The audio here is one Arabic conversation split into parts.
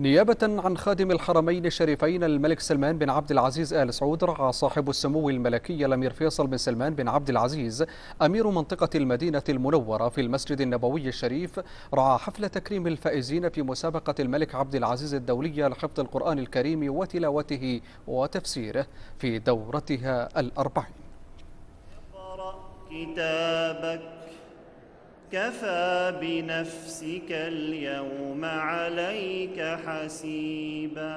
نيابة عن خادم الحرمين الشريفين الملك سلمان بن عبد العزيز آل سعود رعى صاحب السمو الملكي الأمير فيصل بن سلمان بن عبد العزيز أمير منطقة المدينة المنورة في المسجد النبوي الشريف رعى حفل تكريم الفائزين في مسابقة الملك عبد العزيز الدولية لحفظ القرآن الكريم وتلاوته وتفسيره في دورتها الأربعين كتابك كفى بنفسك اليوم عليك حسيبا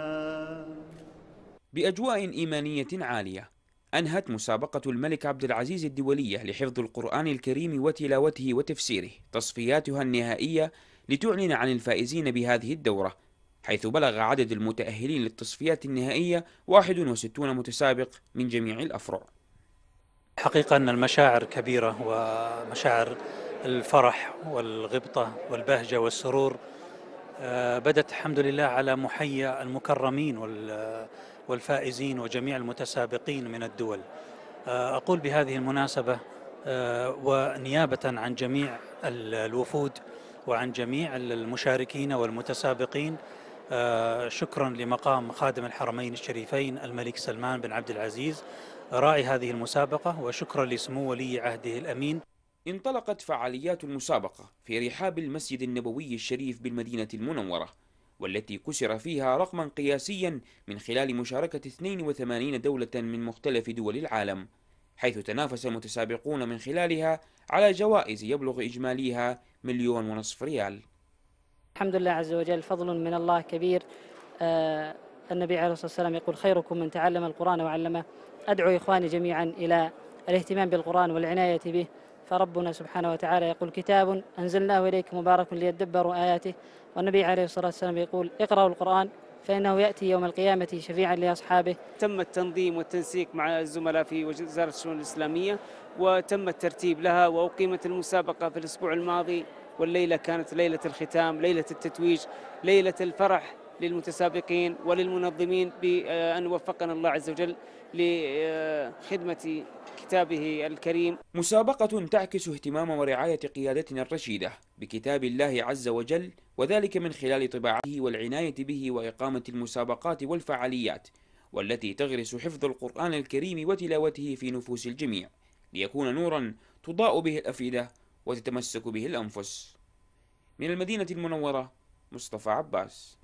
بأجواء إيمانية عالية أنهت مسابقة الملك عبد العزيز الدولية لحفظ القرآن الكريم وتلاوته وتفسيره تصفياتها النهائية لتعلن عن الفائزين بهذه الدورة حيث بلغ عدد المتأهلين للتصفيات النهائية 61 متسابق من جميع الأفرع حقيقة أن المشاعر كبيرة ومشاعر الفرح والغبطة والبهجة والسرور آه، بدت الحمد لله على محيا المكرمين والفائزين وجميع المتسابقين من الدول آه، أقول بهذه المناسبة آه، ونيابة عن جميع الوفود وعن جميع المشاركين والمتسابقين شكرا لمقام خادم الحرمين الشريفين الملك سلمان بن عبد العزيز راعي هذه المسابقة وشكرا لسمو ولي عهده الأمين انطلقت فعاليات المسابقة في رحاب المسجد النبوي الشريف بالمدينة المنورة والتي كسر فيها رقما قياسيا من خلال مشاركة 82 دولة من مختلف دول العالم حيث تنافس المتسابقون من خلالها على جوائز يبلغ إجماليها مليون ونصف ريال الحمد لله عز وجل فضل من الله كبير آه النبي عليه الصلاة والسلام يقول خيركم من تعلم القرآن وعلمه أدعو إخواني جميعا إلى الاهتمام بالقرآن والعناية به فربنا سبحانه وتعالى يقول كتاب أنزلناه إليك مبارك ليدبروا آياته والنبي عليه الصلاة والسلام يقول اقرأوا القرآن فإنه يأتي يوم القيامة شفيعا لأصحابه تم التنظيم والتنسيق مع الزملاء في وزارة الشؤون الإسلامية وتم الترتيب لها وأقيمت المسابقة في الأسبوع الماضي والليلة كانت ليلة الختام ليلة التتويج ليلة الفرح للمتسابقين وللمنظمين بأن وفقنا الله عز وجل لخدمة كتابه الكريم مسابقة تعكس اهتمام ورعاية قيادتنا الرشيدة بكتاب الله عز وجل وذلك من خلال طباعته والعناية به وإقامة المسابقات والفعاليات والتي تغرس حفظ القرآن الكريم وتلاوته في نفوس الجميع ليكون نورا تضاء به الأفئدة وتتمسك به الأنفس من المدينة المنورة مصطفى عباس